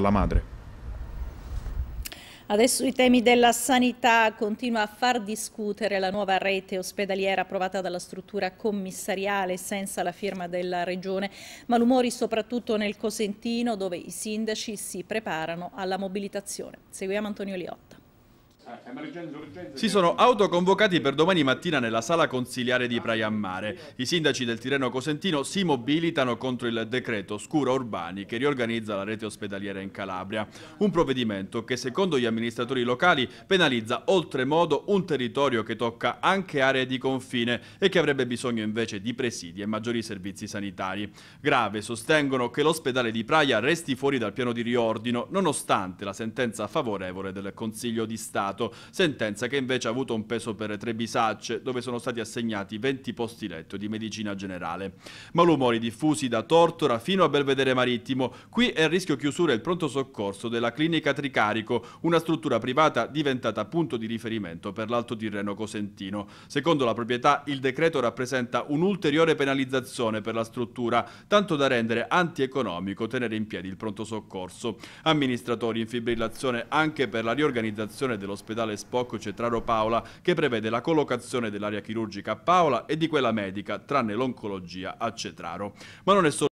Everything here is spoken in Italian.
dalla madre. Adesso i temi della sanità continua a far discutere la nuova rete ospedaliera approvata dalla struttura commissariale senza la firma della Regione, malumori soprattutto nel Cosentino dove i sindaci si preparano alla mobilitazione. Seguiamo Antonio Liotta. Si sono autoconvocati per domani mattina nella sala consiliare di Praia Mare. I sindaci del Tirreno Cosentino si mobilitano contro il decreto Scura Urbani che riorganizza la rete ospedaliera in Calabria. Un provvedimento che secondo gli amministratori locali penalizza oltremodo un territorio che tocca anche aree di confine e che avrebbe bisogno invece di presidi e maggiori servizi sanitari. Grave sostengono che l'ospedale di Praia resti fuori dal piano di riordino nonostante la sentenza favorevole del Consiglio di Stato Senato, sentenza che invece ha avuto un peso per Trebisacce, dove sono stati assegnati 20 posti letto di medicina generale. Malumori diffusi da Tortora fino a Belvedere Marittimo, qui è a rischio chiusura il pronto soccorso della clinica Tricarico, una struttura privata diventata punto di riferimento per l'Alto Tirreno Cosentino. Secondo la proprietà, il decreto rappresenta un'ulteriore penalizzazione per la struttura, tanto da rendere antieconomico tenere in piedi il pronto soccorso. Amministratori in fibrillazione anche per la riorganizzazione dello spazio dell'ospedale Spocco Cetraro Paola che prevede la collocazione dell'area chirurgica a Paola e di quella medica, tranne l'oncologia a Cetraro. Ma non è solo